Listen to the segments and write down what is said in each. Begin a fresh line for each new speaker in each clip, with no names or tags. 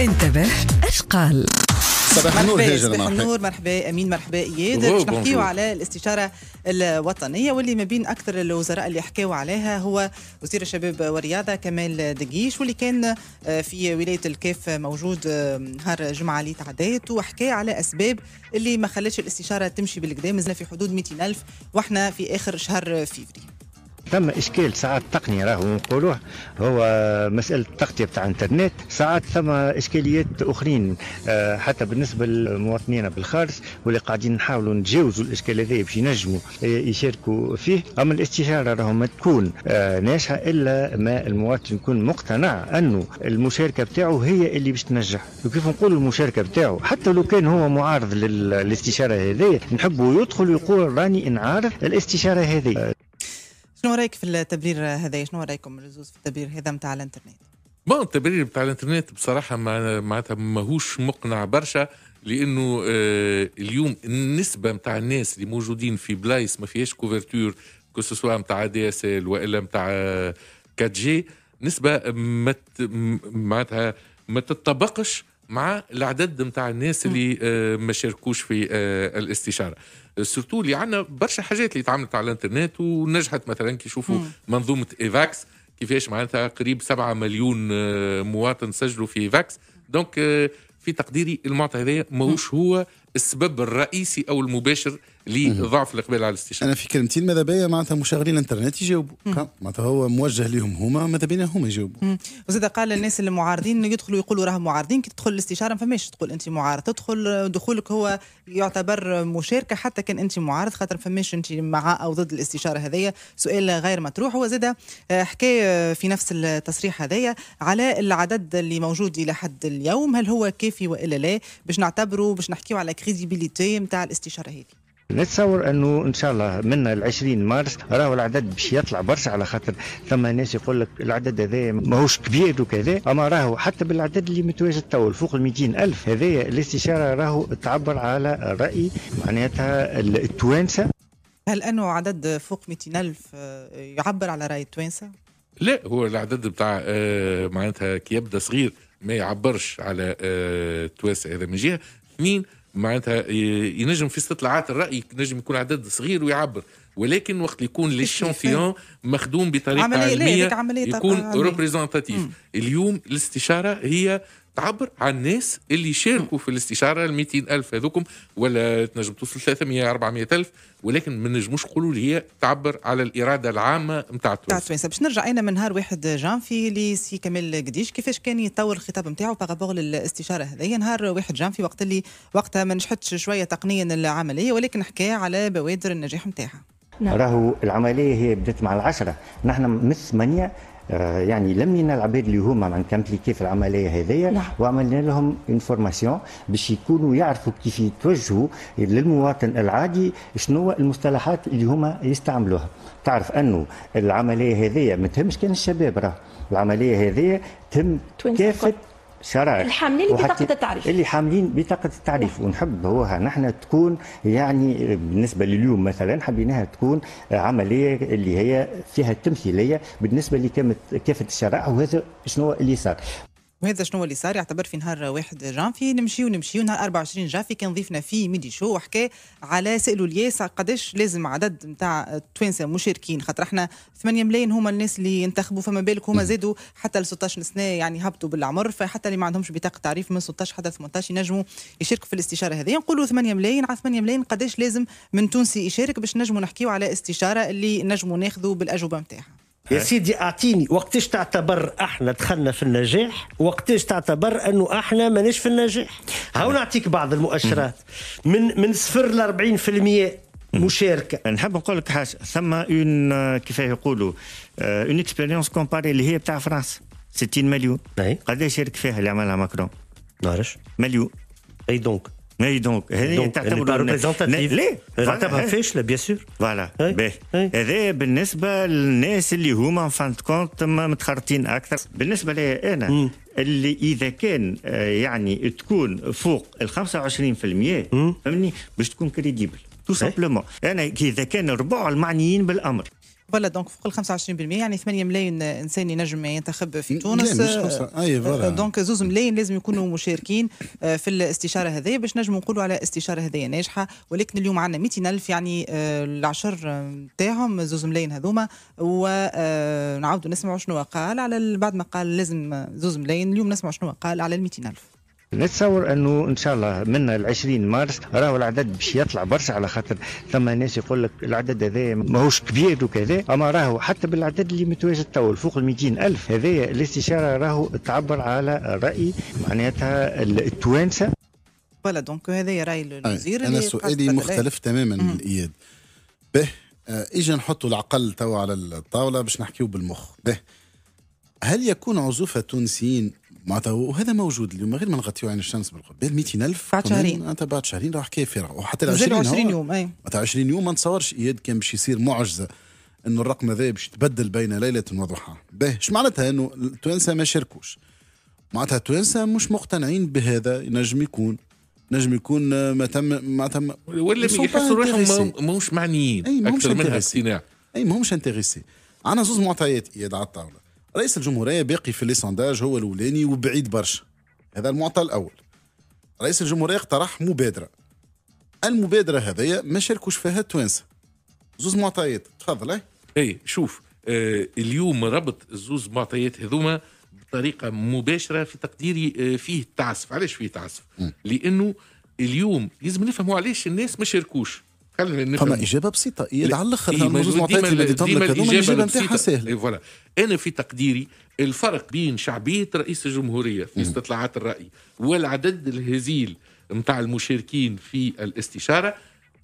انتبه
اش قال صباح النور صباح النور
مرحبا امين مرحبا اياد باش نحكيو على الاستشاره الوطنيه واللي ما بين اكثر الوزراء اللي حكاو عليها هو وزير الشباب والرياضه كمال دقيش واللي كان آه، في ولايه الكاف موجود آه، نهار جمعه اللي تعدات وحكى على اسباب اللي ما خلتش الاستشاره تمشي بالقدام مازال في حدود 200 الف واحنا في اخر شهر فيفري
ثم اشكال ساعات تقني راهو نقولوه هو مساله التغطيه بتاع الانترنت ساعات ثم اشكاليات اخرين آه، حتى بالنسبه لمواطنينا بالخارج واللي قاعدين نحاولوا نتجاوزوا الاشكال هذايا باش ينجموا يشاركوا فيه اما الاستشاره راهو ما تكون آه، ناجحه الا ما المواطن يكون مقتنع انه المشاركه بتاعه هي اللي باش تنجح وكيف نقول المشاركه بتاعه حتى لو كان هو معارض للاستشاره هذه نحبوا يدخل ويقول راني نعارض الاستشاره هذه
شنو رايك في التبرير هذا شنو رايكم الرزوز في التبرير هذا نتاع الانترنت
ما التبرير بتاع الانترنت بصراحه معناتها ماهوش مقنع برشا لانه آه اليوم النسبه نتاع الناس اللي موجودين في بلايص ما فيهاش كوفرتور كو سوسوا نتاع دي اس ال والا نتاع 4 جي نسبه معناتها ما تتطبقش مع العدد نتاع الناس اللي آه، ما شاركوش في آه، الاستشاره آه، سورتو اللي عندنا برشا حاجات اللي تعملت على الانترنت ونجحت مثلا كي يشوفوا منظومه ايفاكس كيفاش معناتها قريب 7 مليون مواطن سجلوا في ايفاكس دونك في تقديري المعطى هذا ماهوش هو السبب الرئيسي او المباشر لضعف الاقبال على الاستشارة
انا في كلمتين ماذا بيا معناتها مشغلين الانترنت يجاوبوا معناتها هو موجه لهم هما ماذا بينا هما يجاوبوا
وزاد قال الناس المعارضين انه يدخلوا يقولوا راهم معارضين كي تدخل الاستشاره ما فماش تقول انت معارض تدخل دخولك هو يعتبر مشاركه حتى كان انت معارض خاطر فماش انت مع او ضد الاستشاره هذايا سؤال غير مطروح هو زاد حكى في نفس التصريح هذايا على العدد اللي موجود الى حد اليوم هل هو كافي والا لا باش نعتبره باش نحكيه على كريديبيليتي نتاع الاستشاره هذه
نتصور انه ان شاء الله من 20 مارس راهو العدد باش يطلع برشا على خاطر ثم ناس يقول لك العدد هذا ماهوش كبير وكذا اما راهو حتى بالعدد اللي متواجد تو فوق ال 200 الف هذايا الاستشاره راهو تعبر على راي معناتها التوانسه
هل انه عدد فوق 200 الف آه، يعبر على راي التوانسه؟
لا هو العدد بتاع آه معناتها كي يبدا صغير ما يعبرش على آه التوانسه هذا من جهه اثنين معناتها ينجم في استطلاعات الراي ينجم يكون عدد صغير ويعبر ولكن وقت يكون ليشونفيون مخدوم بطريقه عملية علميه عملية يكون ريبريزونتاتيف اليوم الاستشاره هي تعبر عن الناس اللي شاركوا في الاستشاره ال ألف هذوكم ولا تنجم توصل 300 400 ألف ولكن ما نجموش نقولوا اللي هي تعبر على الاراده العامه نتاع تونس. نتاع
تونس باش نرجع انا من نهار 1 جانفي لسي كمال قديش كيفاش كان يطور الخطاب نتاعو بارابور للاستشاره هذه نهار 1 جانفي وقت اللي وقتها ما نجحتش شويه تقنيا العمليه ولكن حكى على بوادر النجاح نتاعها.
نعم. راهو العمليه هي بدات مع العشرة نحن من الثمانية آه، يعني لمينا العباد اللي هما معناتها كامبليكي في العمليه هذيا نعم. وعملنا لهم اون فورماسيون باش يكونوا يعرفوا كيف يتوجهوا للمواطن العادي شنو المصطلحات اللي هما يستعملوها تعرف انه العمليه هذيا ما تهمش كان الشباب راه العمليه هذيا تهم كافه شرعي الحاملين بطاقه التعريف اللي حاملين بطاقه التعريف نعم. ونحب هوها نحن تكون يعني بالنسبه لليوم مثلا حبيناها تكون عمليه اللي هي فيها التمثيليه بالنسبه لكافه الشرائع وهذا شنو اللي صار
وهذا شنو اللي صار يعتبر في نهار 1 جانفي نمشي ونمشي ونهار 24 جانفي كان ضيفنا في ميدي شو وحكى على سالوا الياس قداش لازم عدد نتاع التوانسه مشاركين خاطر احنا 8 ملايين هما الناس اللي ينتخبوا فما بالك هما زادوا حتى ل 16 سنه يعني هبطوا بالعمر فحتى اللي ما عندهمش بطاقه تعريف من 16 حتى 18 ينجموا يشاركوا في الاستشاره هذه نقولوا 8 ملايين على 8 ملايين قداش لازم من تونسي يشارك باش نجموا نحكيوا على استشاره اللي نجموا ناخذوا بالاجوبه نتاعها
يا سيدي اعطيني وقتاش تعتبر احنا دخلنا في النجاح وقتاش تعتبر انه احنا ماناش في النجاح هاو نعطيك بعض المؤشرات من من صفر ل 40% مشاركه نحب نقول لك حاجه ثم اون آه، كيفاه يقولوا اون اكسبيريونس كومباري اللي هي بتاع فرنسا 60 مليون نعم. قداش شارك فيها اللي عملها ماكرون نعرفش مليون اي دونك اي دونك هذه تعتبر ريبريزونتاتيف لا تعتبرها فاشله بيان سور فوالا هذا بالنسبه للناس اللي هما فان كونت متخرطين اكثر بالنسبه لي انا م. اللي اذا كان يعني تكون فوق ال 25% فهمني باش تكون كريديبل تو سامبلومون انا اذا كان ربع المعنيين بالامر فوالا دونك فوق ال 25% يعني
8 ملايين انسان ينجم ينتخب في تونس اي آه، فوالا دونك زوز ملايين لازم يكونوا مشاركين آه، في الاستشاره هذه باش نجم نقولوا على استشاره هذه ناجحه ولكن اليوم عندنا 200 الف يعني آه، العشر نتاعهم زوز ملايين هذوما ونعاودوا نسمعوا شنو قال على بعد ما قال لازم زوز ملايين اليوم نسمعوا شنو قال على ال 200
الف نتصور انه ان شاء الله من ال 20 مارس راهو العدد باش يطلع برشا على خاطر ثم ناس يقول لك العدد هذا ماهوش كبير وكذا اما راهو حتى بالعدد اللي متواجد تو فوق ال 200 الف هذايا الاستشاره راهو تعبر على راي معناتها التوانسه
فوالا دونك هذا راي الوزير انا سؤالي مختلف
تماما اياد به آه، اجا نحطوا العقل توا على الطاوله باش نحكيو بالمخ به هل يكون عزوف تونسيين معناتها وهذا موجود اليوم غير ما نغطيو عين الشمس 200 200000 بعد شهرين انت بعد شهرين راح كيف راح وحتى ال 20 20 يوم اي معناتها 20 يوم ما نتصورش اياد كان باش يصير معجزه انه الرقم هذا باش يتبدل بين ليله وضحاها باهي اش معناتها انه التوانسه ما شاركوش معناتها التوانسه مش مقتنعين بهذا ينجم يكون نجم يكون ما تم معناتها ولا يحسوا روحهم ماهوش معنيين اكثر منها الصناعه اي ماهمش انتريسي عندنا زوز معطيات اياد على الطاوله رئيس الجمهوريه باقي في لي سونداج هو الاولاني وبعيد برشا هذا المعطى الاول رئيس الجمهوريه اقترح مبادره المبادره هذيا ما شاركوش فيها التوانسه زوز معطيات تفضل اي شوف آه
اليوم ربط الزوز معطيات هذوما بطريقه مباشره في تقديري آه فيه تعسف علاش فيه تعسف لانه اليوم لازم نفهموا علاش الناس ما شاركوش
فما اجابه بسيطه هي على الاخر ديما الاجابه نتاعها سهله إيه،
فوالا انا في تقديري الفرق بين شعبيه رئيس الجمهوريه في استطلاعات الراي والعدد الهزيل نتاع المشاركين في الاستشاره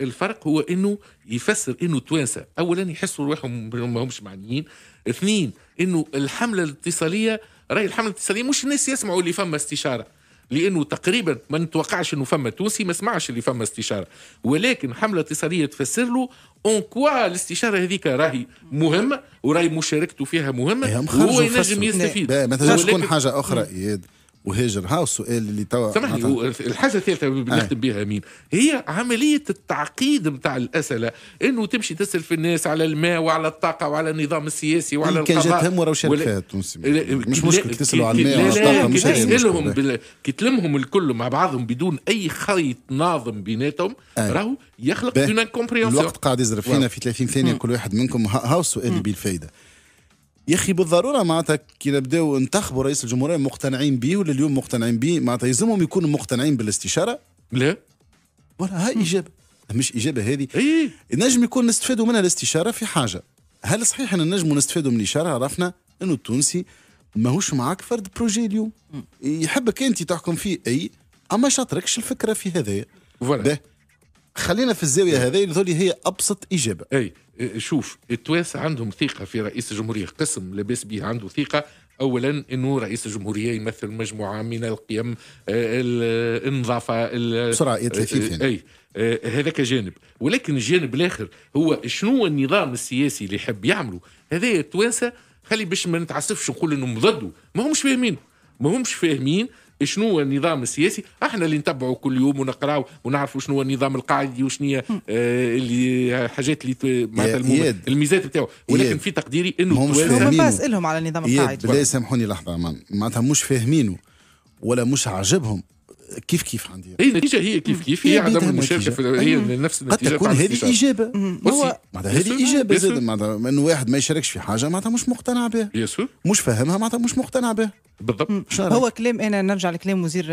الفرق هو انه يفسر انه التوانسه اولا يحسوا رواحهم همش معنيين اثنين انه الحمله الاتصاليه راي الحمله الاتصاليه مش الناس يسمعوا اللي فما استشاره لانه تقريبا ما نتوقعش انه فما تونسي ما سمعش اللي فما استشاره ولكن حمله اتصاليه تفسر له اون كوا الاستشاره هذيك راهي مهمه وراهي مشاركته فيها مهمه إيه، هو ينجم يستفيد إيه، ما تنجمش تكون حاجه اخرى
اياد وهاجر هاو السؤال
اللي توا سامحني الحاجه الثالثه اللي آه. بنختم بها مين هي عمليه التعقيد نتاع الاسئله انه تمشي تسال في الناس على الماء وعلى الطاقه وعلى النظام السياسي وعلى القضاء كان جاتهم شركات ولا... مش مشكل تسالوا على الماء وعلى الطاقه مش تسالهم كي تلمهم الكل مع بعضهم بدون اي خيط ناظم بيناتهم آه. راهو يخلق اون كومبريونسيون الوقت قاعد يزرف فينا في
30 ثانيه كل واحد منكم هاو السؤال اللي بالفائده يا اخي بالضروره معناتها كي نبداو ننتخبوا رئيس الجمهوريه مقتنعين به ولا اليوم مقتنعين به معناتها يلزمهم يكونوا مقتنعين بالاستشاره لا ولا هاي اجابه مش اجابه هذه اي نجم يكون نستفادوا منها الاستشاره في حاجه هل صحيح ان نجموا نستفادوا من الاشاره عرفنا انه التونسي ماهوش معاك فرد بروجي اليوم يحبك انت تحكم فيه اي اما شاطركش الفكره في هذايا فوالا خلينا في الزاويه هذه اللي هي ابسط اجابه اي شوف التوانسه عندهم ثقه في رئيس الجمهوريه
قسم لاباس به عنده ثقه اولا انه رئيس الجمهوريه يمثل مجموعه من القيم آه، النظافه بسرعه آه، اي آه، هذاك جانب ولكن الجانب الاخر هو شنو النظام السياسي اللي يحب يعمله هذا التوانسه خلي باش ما نتعسفش نقول انهم ضده ما همش فاهمين ما همش فاهمين شنو هو النظام السياسي احنا اللي نتبعه كل يوم ونقراو ونعرفوا شنو هو النظام القاعدي وشنو هي آه، اللي حاجات اللي معناتها الميزات بتاعه ولكن في تقديري انه التوانسه ما اسالهم على النظام القاعدي لا
سامحوني لحظه معناتها مش فاهمينه ولا مش عاجبهم كيف كيف عندي
هي النتيجه هي كيف كيف هي عدم المشاركه في هي أيوه. نفس النتيجه قد تكون
هذه اجابه هو معناتها هذه اجابه زاد معناتها انه واحد ما يشاركش في حاجه معناتها مش مقتنع بها مش فاهمها معناتها مش مقتنع بها بالضبط
شارك. هو كلام انا نرجع لكلام وزير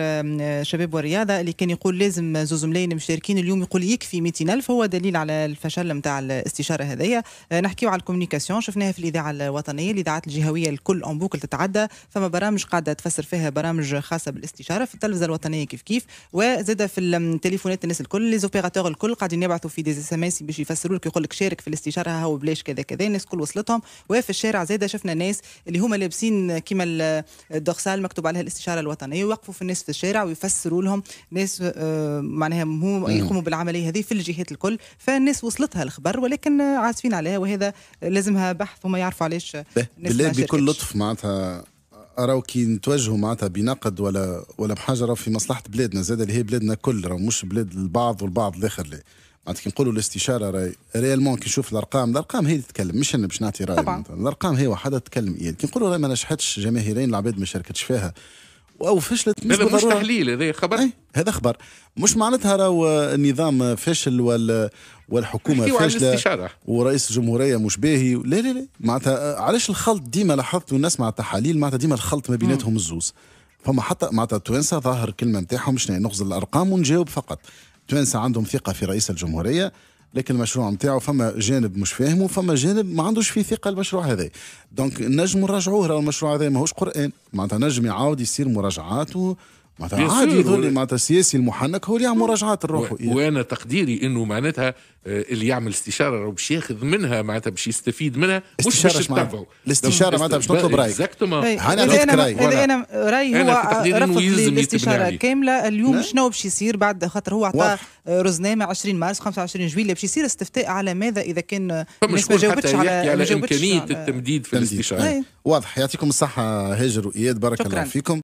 شباب والرياضه اللي كان يقول لازم زوز ملايين مشاركين اليوم يقول يكفي 200 الف هو دليل على الفشل نتاع الاستشاره هذيا آه، نحكيو على الكوميونيكاسيون شفناها في الاذاعه الوطنيه الاذاعات الجهويه الكل اون بوكل تتعدى فما برامج قاعده تفسر فيها برامج خاصه بالاستشاره في التلفزه الوطنيه كيف كيف وزاد في التليفونات الناس الكل لي زوبيراتور الكل قاعدين يبعثوا في دي اس ام اس باش يفسروا لك يقول لك شارك في الاستشاره هو بلاش كذا كذا الناس الكل وصلتهم وفي الشارع زاد شفنا ناس اللي هما لابسين كيما الدرسال مكتوب عليها الاستشاره الوطنيه يوقفوا في الناس في الشارع ويفسروا لهم ناس آه، معناها مو يقوموا بالعمليه هذه في الجهات الكل فالناس وصلتها الخبر ولكن عازفين عليها وهذا لازمها بحث وما يعرفوا علاش
بالله بكل لطف معناتها أراو كي نتوجهوا معناتها بنقد ولا ولا بحاجه في مصلحه بلادنا زاد اللي هي بلادنا كل مش بلاد البعض والبعض الاخر لا معناتها كي نقولوا الاستشاره راي ريالمون كي نشوف الارقام الارقام هي اللي تتكلم مش انا باش نعطي راي طبعا. الارقام هي وحدها تتكلم إيه. كي نقولوا راي ما نجحتش جماهيرين العباد ما شاركتش فيها او فشلت هذا مش تحليل
هذا خبر
هذا خبر مش معناتها راهو النظام فاشل وال والحكومه فاشله ورئيس الجمهوريه مش باهي لا لا لا معناتها علاش الخلط ديما لاحظت الناس مع التحاليل معناتها ديما الخلط ما بيناتهم الزوز فما حتى معناتها التوانسه ظاهر الكلمه نتاعهم شنو نغزل الارقام ونجاوب فقط التوانسه عندهم ثقه في رئيس الجمهوريه لكن المشروع نتاعو فما جانب مش فاهم وفما جانب ما عندوش فيه ثقه المشروع هذا دونك نجم نراجعوه المشروع هذا ماهوش قران معناتها نجم يعاود يصير مراجعات
معناتها عادي ذولي
معناتها السياسي المحنك هو اللي يعمل مراجعات الروح و...
وانا تقديري انه معناتها آه، اللي يعمل استشاره راه باش ياخذ منها معناتها باش يستفيد منها مش باش تتبعه الاستشاره معناتها باش تطلب رايك طيب،
انا انا انا رايي هو رفض الاستشاره كامله اليوم نعم. شنو باش يصير بعد خاطر هو عطى رزنامه 20 مارس 25 جويليه باش يصير استفتاء على ماذا اذا كان الناس ما جاوبتش على على امكانيه
التمديد في الاستشاره طيب. واضح يعطيكم الصحه هاجر واياد بارك الله فيكم